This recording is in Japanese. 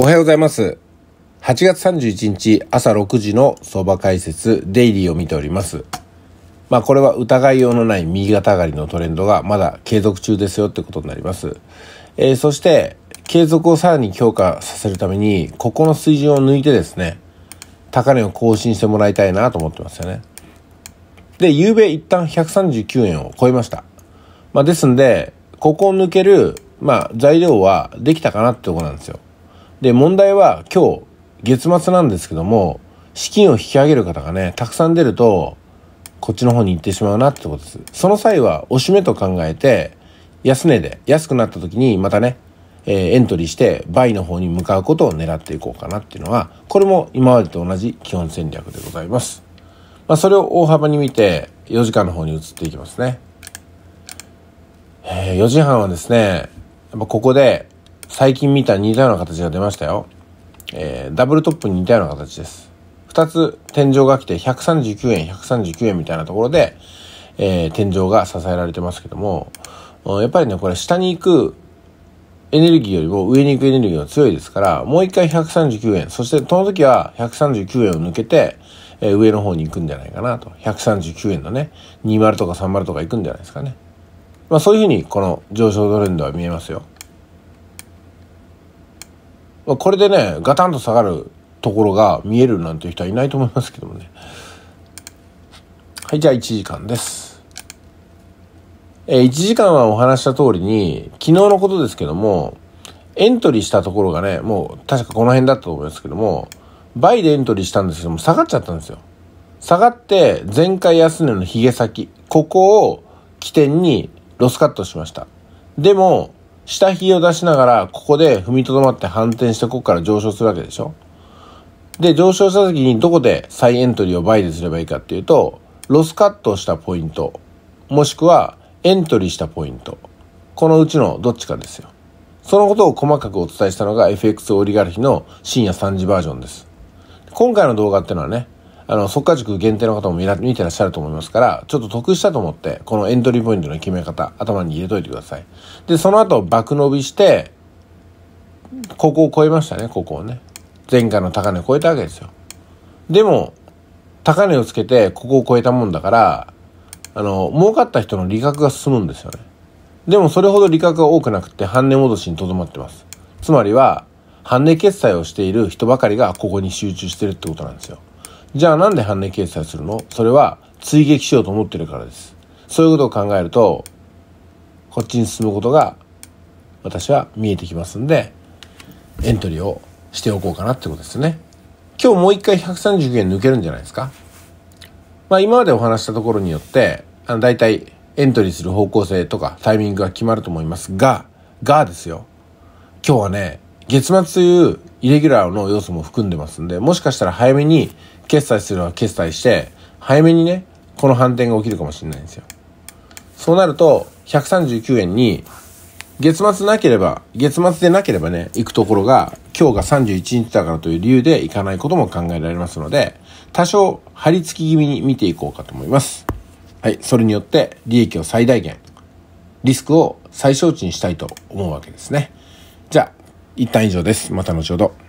おはようございます。8月31日朝6時の相場解説デイリーを見ております。まあこれは疑いようのない右肩上がりのトレンドがまだ継続中ですよってことになります。えー、そして継続をさらに強化させるためにここの水準を抜いてですね、高値を更新してもらいたいなと思ってますよね。で、昨べ一旦139円を超えました。まあですんで、ここを抜ける、まあ材料はできたかなってとこなんですよ。で、問題は今日、月末なんですけども、資金を引き上げる方がね、たくさん出ると、こっちの方に行ってしまうなってことです。その際は、おしめと考えて、安値で、安くなった時にまたね、えー、エントリーして、倍の方に向かうことを狙っていこうかなっていうのは、これも今までと同じ基本戦略でございます。まあ、それを大幅に見て、4時間の方に移っていきますね。えー、4時半はですね、やっぱここで、最近見た似たような形が出ましたよ。えー、ダブルトップに似たような形です。二つ天井が来て139円、139円みたいなところで、えー、天井が支えられてますけども、やっぱりね、これ下に行くエネルギーよりも上に行くエネルギーが強いですから、もう一回139円、そしてその時は139円を抜けて、えー、上の方に行くんじゃないかなと。139円のね、20とか30とか行くんじゃないですかね。まあそういうふうにこの上昇トレンドは見えますよ。これでねガタンと下がるところが見えるなんていう人はいないと思いますけどもねはいじゃあ1時間ですえー、1時間はお話した通りに昨日のことですけどもエントリーしたところがねもう確かこの辺だったと思いますけども倍でエントリーしたんですけども下がっちゃったんですよ下がって前回安値のヒゲ先ここを起点にロスカットしましたでも下髭を出しながら、ここで踏みとどまって反転して、ここから上昇するわけでしょで、上昇した時にどこで再エントリーをバイですればいいかっていうと、ロスカットしたポイント、もしくはエントリーしたポイント、このうちのどっちかですよ。そのことを細かくお伝えしたのが FX オリガルヒの深夜3時バージョンです。今回の動画ってのはね、あの、速か、塾限定の方も見てらっしゃると思いますから、ちょっと得したと思って、このエントリーポイントの決め方、頭に入れといてください。で、その後、爆伸びして、ここを超えましたね、ここをね。前回の高値を超えたわけですよ。でも、高値をつけて、ここを超えたもんだから、あの、儲かった人の利確が進むんですよね。でもそれほど利確が多くなくて、半値戻しにとどまってます。つまりは、半値決済をしている人ばかりがここに集中してるってことなんですよ。じゃあなんで判例決済するのそれは追撃しようと思ってるからです。そういうことを考えると、こっちに進むことが私は見えてきますんで、エントリーをしておこうかなってことですね。今日もう一回130円抜けるんじゃないですか。まあ今までお話したところによって、あの大体エントリーする方向性とかタイミングが決まると思いますが、がですよ。今日はね、月末というイレギュラーの要素も含んでますんで、もしかしたら早めに決済するのは決済して、早めにね、この反転が起きるかもしれないんですよ。そうなると、139円に、月末なければ、月末でなければね、行くところが、今日が31日だからという理由で行かないことも考えられますので、多少張り付き気味に見ていこうかと思います。はい、それによって利益を最大限、リスクを最小値にしたいと思うわけですね。じゃあ、一旦以上です。また後ほど。